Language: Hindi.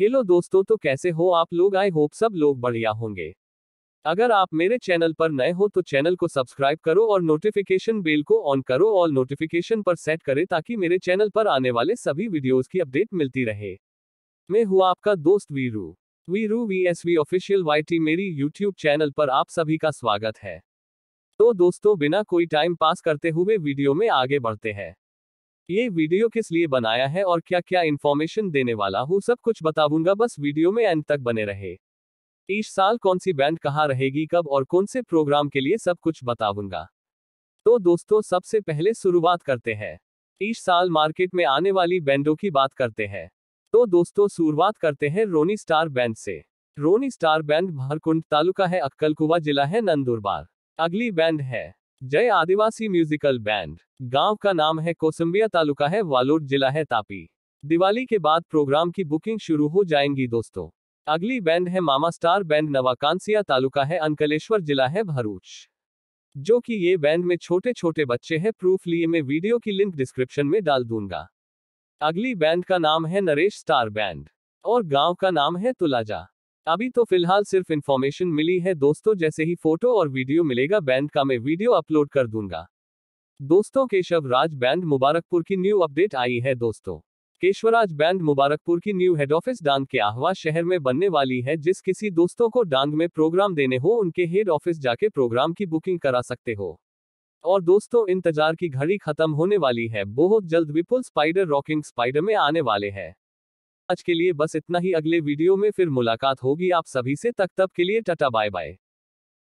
हेलो दोस्तों तो कैसे हो आप लोग आई होप सब लोग बढ़िया होंगे अगर आप मेरे चैनल पर नए हो तो चैनल को सब्सक्राइब करो और नोटिफिकेशन बेल को ऑन करो और नोटिफिकेशन पर सेट करें ताकि मेरे चैनल पर आने वाले सभी वीडियोस की अपडेट मिलती रहे मैं हूँ आपका दोस्त Veeru Veeru V S V official वाई मेरी यूट्यूब चैनल पर आप सभी का स्वागत है तो दोस्तों बिना कोई टाइम पास करते हुए वीडियो में आगे बढ़ते हैं ये वीडियो किस लिए बनाया है और क्या क्या इन्फॉर्मेशन देने वाला हूँ सब कुछ बताऊंगा बस वीडियो में एंड तक बने रहे इस साल कौन सी बैंड कहाँ रहेगी कब और कौन से प्रोग्राम के लिए सब कुछ बताऊंगा तो दोस्तों सबसे पहले शुरुआत करते हैं इस साल मार्केट में आने वाली बैंडों की बात करते हैं तो दोस्तों शुरुआत करते हैं रोनी स्टार बैंड से रोनी स्टार बैंड भारकुंड तालुका है अक्कलकुवा जिला है नंदुरबार अगली बैंड है जय आदिवासी म्यूजिकल बैंड गांव का नाम है कोसम्बिया तालुका है वालोड जिला है तापी दिवाली के बाद प्रोग्राम की बुकिंग शुरू हो जाएंगी दोस्तों अगली बैंड है मामा स्टार बैंड नवाकांसिया तालुका है अंकलेश्वर जिला है भरूच जो कि ये बैंड में छोटे छोटे बच्चे हैं प्रूफ लिए मैं वीडियो की लिंक डिस्क्रिप्शन में डाल दूंगा अगली बैंड का नाम है नरेश स्टार बैंड और गांव का नाम है तुलाजा अभी तो फिलहाल सिर्फ इन्फॉर्मेशन मिली है दोस्तों जैसे ही फोटो और वीडियो मिलेगा बैंड का मैं वीडियो अपलोड कर दूंगा दोस्तों केशव राज बैंड मुबारकपुर की न्यू अपडेट आई है दोस्तों केशवराज बैंड मुबारकपुर की न्यू हेड ऑफिस डांग के आहवा शहर में बनने वाली है जिस किसी दोस्तों को डांग में प्रोग्राम देने हो उनके हेड ऑफिस जाके प्रोग्राम की बुकिंग करा सकते हो और दोस्तों इंतजार की घड़ी खत्म होने वाली है बहुत जल्द विपुल स्पाइडर रॉकिंग स्पाइडर में आने वाले हैं आज के लिए बस इतना ही अगले वीडियो में फिर मुलाकात होगी आप सभी से तक तब के लिए टाटा बाय बाय